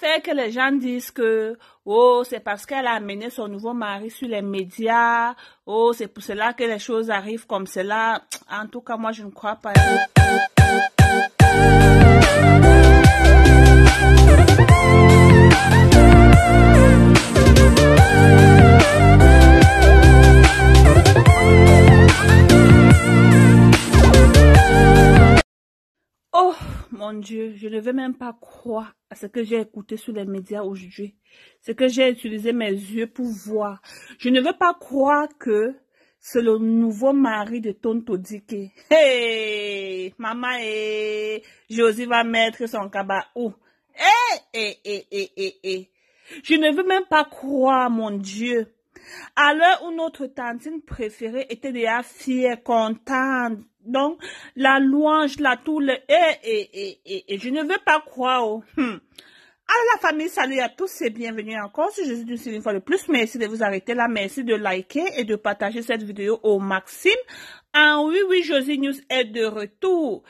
Fait que les gens disent que, oh, c'est parce qu'elle a amené son nouveau mari sur les médias, oh, c'est pour cela que les choses arrivent comme cela. En tout cas, moi, je ne crois pas. Oh mon Dieu, je ne veux même pas croire à ce que j'ai écouté sur les médias aujourd'hui, ce que j'ai utilisé mes yeux pour voir. Je ne veux pas croire que c'est le nouveau mari de Tonto Dike. Hey, maman et eh, Josie va mettre son cabas où? Hey, eh, eh, hey, hey, hey, Je ne veux même pas croire, mon Dieu. À l'heure où notre tantine préférée était déjà fière, contente, donc, la louange, la tout le... Et, et, et, et, je ne veux pas croire au... Alors hmm. la famille, salut à tous et bienvenue encore sur Jésus du une fois de plus. Merci de vous arrêter là, merci de liker et de partager cette vidéo au maximum. Ah oui, oui, Josie News est de retour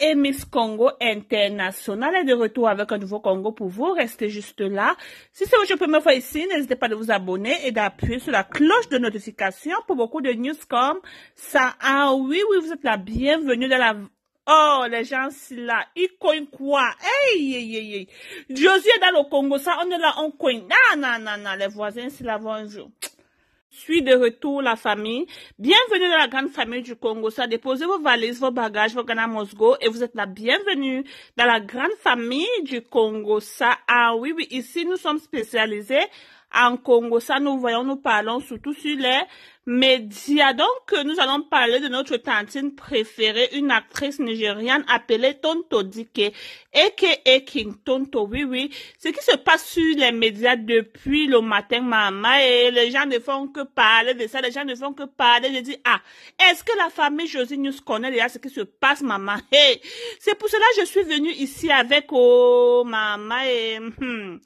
et Miss Congo International est de retour avec un nouveau Congo pour vous. Restez juste là. Si c'est votre première fois ici, n'hésitez pas de vous abonner et d'appuyer sur la cloche de notification pour beaucoup de news comme ça. Ah oui, oui, vous êtes la bienvenue dans la... Oh, les gens là, ils quoi? Hey, hey, hey, hey. Josie est dans le Congo, ça, on est là, on coin. Non, non, non, non, les voisins, c'est là, bonjour suis de retour la famille. Bienvenue dans la grande famille du Congo. Ça, déposez vos valises, vos bagages, vos à Mosgo et vous êtes la bienvenue dans la grande famille du Congo. Ça, ah oui, oui, ici nous sommes spécialisés en Congo. Ça, nous voyons, nous parlons surtout sur les Média. Donc, nous allons parler de notre tantine préférée, une actrice nigériane appelée Tonto Dike, a.k.a. King Tonto, oui, oui. Ce qui se passe sur les médias depuis le matin, maman, et les gens ne font que parler de ça, les gens ne font que parler. Je dis, ah, est-ce que la famille Josie News connaît déjà ce qui se passe, maman? Hey, c'est pour cela que je suis venue ici avec, oh, maman, et, hmm.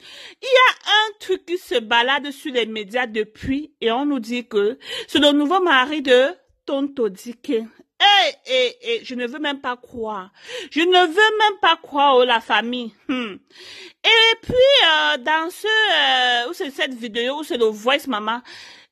Il y a un truc qui se balade sur les médias depuis, et on nous dit que c'est le nouveau mari de Tonto Dike. Eh, eh, eh, je ne veux même pas croire. Je ne veux même pas croire oh, la famille. Hmm. Et puis, euh, dans ce, euh, c'est cette vidéo, où c'est le voice maman,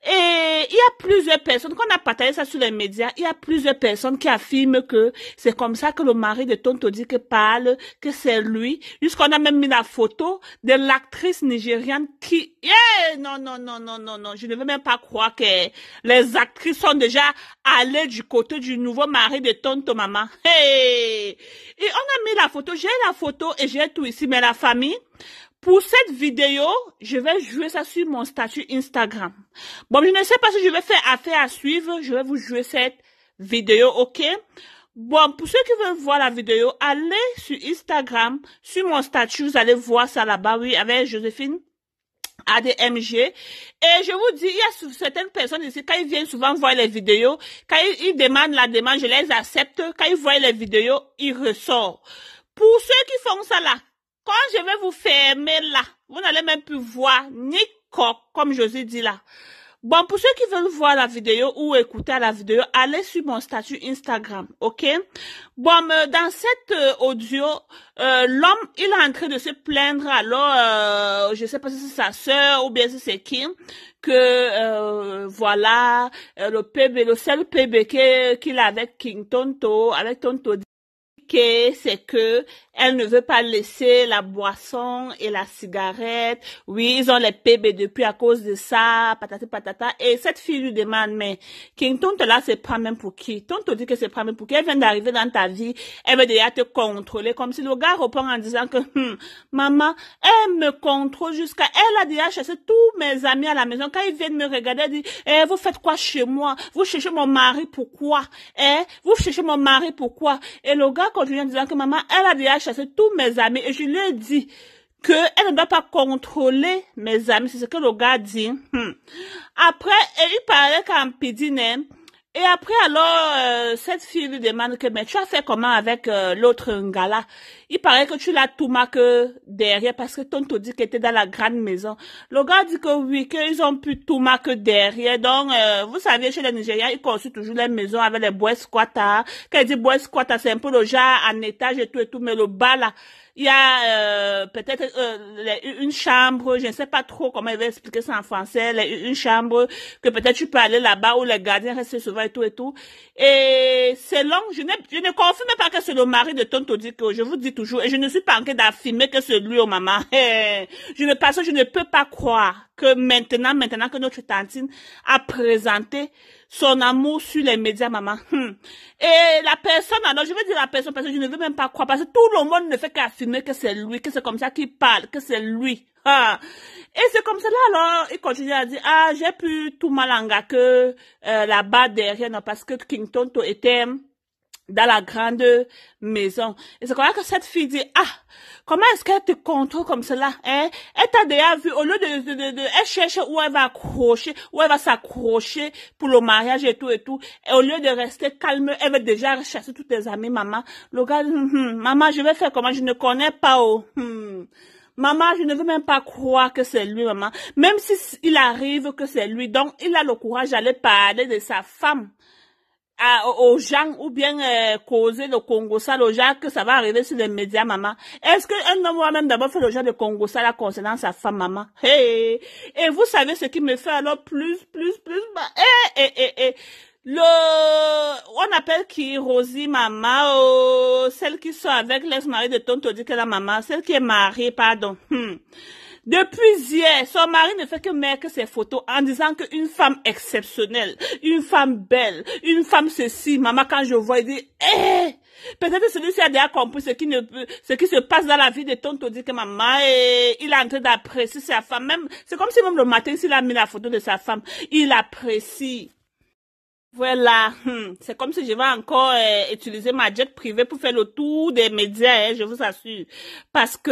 et il y a plusieurs personnes, qu'on a partagé ça sur les médias, il y a plusieurs personnes qui affirment que c'est comme ça que le mari de Tonto dit que parle, que c'est lui. Jusqu'on a même mis la photo de l'actrice nigériane qui, eh, non, non, non, non, non, non, je ne veux même pas croire que les actrices sont déjà allées du côté du nouveau mari de Tonto Maman. Et on a mis la photo, j'ai la photo et j'ai tout ici, mais la famille, pour cette vidéo, je vais jouer ça sur mon statut Instagram. Bon, je ne sais pas si je vais faire affaire à suivre. Je vais vous jouer cette vidéo, ok? Bon, pour ceux qui veulent voir la vidéo, allez sur Instagram, sur mon statut, vous allez voir ça là-bas, oui, avec Joséphine ADMG. Et je vous dis, il y a certaines personnes ici, quand ils viennent souvent voir les vidéos, quand ils, demandent la demande, je les accepte. Quand ils voient les vidéos, ils ressortent. Pour ceux qui font ça là, quand je vais vous fermer là, vous n'allez même plus voir ni coq, comme ai dit là. Bon, pour ceux qui veulent voir la vidéo ou écouter la vidéo, allez sur mon statut Instagram, ok? Bon, dans cette euh, audio, euh, l'homme, il est en train de se plaindre, alors, euh, je sais pas si c'est sa soeur ou bien si c'est qui, que, euh, voilà, le PB, le seul PB qu'il a avec King Tonto, avec Tonto, c'est que elle ne veut pas laisser la boisson et la cigarette. Oui, ils ont les PB depuis à cause de ça, Patata patata. Et cette fille lui demande, mais Kington là, c'est pas même pour qui? Ton te dit que c'est pas même pour qui? Elle vient d'arriver dans ta vie. Elle veut déjà te contrôler. Comme si le gars reprend en disant que, hmm, maman, elle me contrôle jusqu'à, elle a déjà chassé tous mes amis à la maison. Quand ils viennent me regarder, elle dit, eh, vous faites quoi chez moi? Vous cherchez mon mari pourquoi? Eh, vous cherchez mon mari pourquoi? Et le gars continue en disant que maman, elle a déjà chasser tous mes amis et je lui ai dit que elle ne doit pas contrôler mes amis. C'est ce que le gars dit. Hmm. Après, il parlait qu'en pédine, et après, alors, euh, cette fille lui demande que, mais tu as fait comment avec euh, l'autre là Il paraît que tu l'as tout marqué derrière parce que ton ton dit qu'il était dans la grande maison. Le gars dit que oui, qu'ils ont pu tout marquer derrière. Donc, euh, vous savez, chez les Nigériens, ils construisent toujours les maisons avec les bois squatta. Quand ils disent bois squatta, c'est un peu le genre en étage et tout et tout, mais le bas là, il y a euh, peut-être euh, une chambre, je ne sais pas trop comment il va expliquer ça en français, une chambre que peut-être tu peux aller là-bas où les gardiens restent souvent et tout et tout. Et selon, je, je ne confirme pas que c'est le mari de Tonto Dico, je vous dis toujours, et je ne suis pas en train d'affirmer que c'est lui au oh, maman. Eh, je ne parce que je ne peux pas croire que maintenant, maintenant que notre tantine a présenté son amour sur les médias, maman. Hmm. Et la personne, alors je veux dire la personne parce que je ne veux même pas croire, parce que tout le monde ne fait qu'affirmer que c'est lui, que c'est comme ça qu'il parle, que c'est lui. Et c'est comme cela, alors, il continue à dire, ah, j'ai pu tout malanga que euh, là-bas derrière, parce que King Tonto était dans la grande maison. Et c'est comme que cette fille dit, ah, comment est-ce qu'elle te contrôle comme cela, hein? Elle t'a déjà vu, au lieu de, de, de, de, elle cherche où elle va accrocher, où elle va s'accrocher pour le mariage et tout et tout. Et au lieu de rester calme, elle veut déjà chasser toutes tes amies maman. Le gars hmm, hmm, maman, je vais faire comment? Je ne connais pas, oh, hmm. Maman, je ne veux même pas croire que c'est lui, maman. Même si arrive que c'est lui. Donc, il a le courage d'aller parler de sa femme aux gens ou bien euh, causer le Congo sale aux gens que ça va arriver sur les médias, maman. Est-ce qu'un homme va même d'abord faire le genre de Congo sale concernant sa femme, maman? Hey, et vous savez ce qui me fait alors plus, plus, plus, bah, hey, eh, eh, eh, le, on appelle qui Rosie maman, oh, celle qui sort avec l'ex-mari de tonton dit que la maman, celle qui est mariée, pardon. Hmm. Depuis hier, son mari ne fait que mettre ses photos en disant qu'une femme exceptionnelle, une femme belle, une femme ceci, maman, quand je vois, il dit, eh, peut-être celui-ci a déjà compris ce qui ne ce qui se passe dans la vie de tonton dit que maman, et eh, il est en train d'apprécier sa femme. Même, c'est comme si même le matin, s'il a mis la photo de sa femme, il apprécie. Voilà, hmm. c'est comme si je vais encore euh, utiliser ma jet privée pour faire le tour des médias, hein, je vous assure. Parce que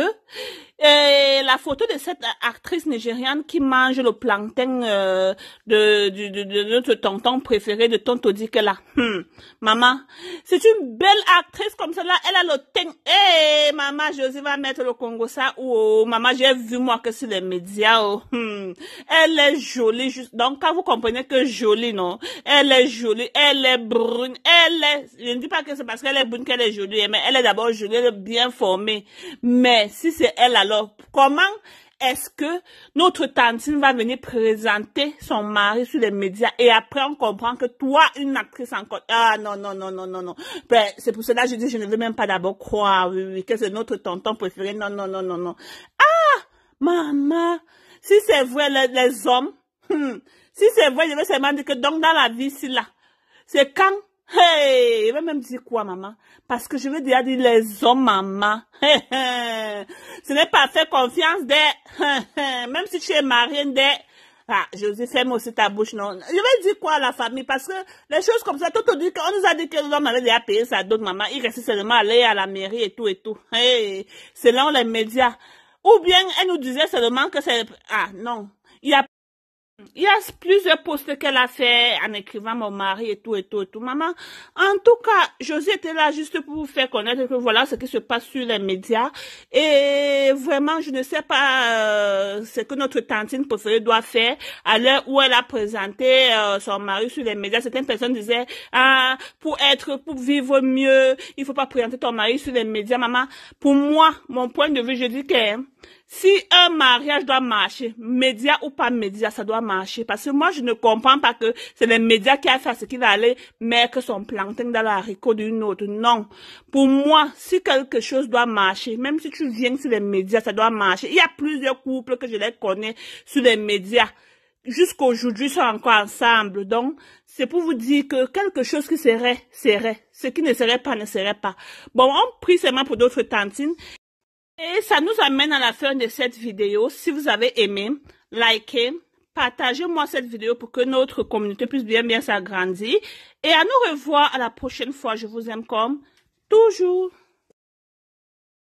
et la photo de cette actrice nigériane qui mange le plantain euh, de, de, notre tonton préféré, de tonton Dikela. là hmm. maman, c'est une belle actrice comme cela Elle a le teint. Hé, eh, hey, maman, Josie va mettre le Congo ça. ou oh, maman, j'ai vu moi que c'est les médias. Oh, hmm. Elle est jolie. Juste... Donc, quand vous comprenez que jolie, non Elle est jolie, elle est brune, elle est... Je ne dis pas que c'est parce qu'elle est brune qu'elle est jolie, mais elle est d'abord jolie, elle est bien formée. Mais si c'est elle, comment est-ce que notre tantine va venir présenter son mari sur les médias et après on comprend que toi, une actrice encore, ah non, non, non, non, non, non. Ben, c'est pour cela je dis, je ne veux même pas d'abord croire, oui, oui, que c'est notre tonton préféré, non, non, non, non, non. Ah, maman, si c'est vrai, les, hommes, hmm, si c'est vrai, je vais seulement dire que donc dans la vie, c'est là, c'est quand Hey, il va même dire quoi, maman Parce que je veux dire les hommes, maman. Ce n'est pas faire confiance des... même si tu es mariée des... Ah, Josie, ferme aussi ta bouche, non. Je vais dire quoi à la famille Parce que les choses comme ça, tout on dit on nous a dit que hommes hommes déjà payé ça à d'autres mamans. Il restait seulement aller à la mairie et tout et tout. selon les médias. Ou bien, elle nous disait seulement que c'est... Ah, non. Il y a il y a plusieurs posts qu'elle a fait en écrivant mon mari et tout et tout et tout. Maman, en tout cas, José était là juste pour vous faire connaître que voilà ce qui se passe sur les médias. Et vraiment, je ne sais pas euh, ce que notre tantine préférée doit faire à l'heure où elle a présenté euh, son mari sur les médias. Certaines personnes disaient, ah, pour être, pour vivre mieux, il faut pas présenter ton mari sur les médias. Maman, pour moi, mon point de vue, je dis que hein, si un mariage doit marcher, média ou pas média, ça doit marcher. Parce que moi, je ne comprends pas que c'est les médias qui a fait ce qu'il allait mettre son plantain dans l'haricot d'une autre. Non. Pour moi, si quelque chose doit marcher, même si tu viens sur les médias, ça doit marcher. Il y a plusieurs couples que je les connais sur les médias jusqu'aujourd'hui sont encore ensemble. Donc, c'est pour vous dire que quelque chose qui serait, serait. Ce qui ne serait pas, ne serait pas. Bon, on prie seulement pour d'autres tantines. Et ça nous amène à la fin de cette vidéo. Si vous avez aimé, likez, partagez-moi cette vidéo pour que notre communauté puisse bien bien s'agrandir. Et à nous revoir à la prochaine fois. Je vous aime comme toujours.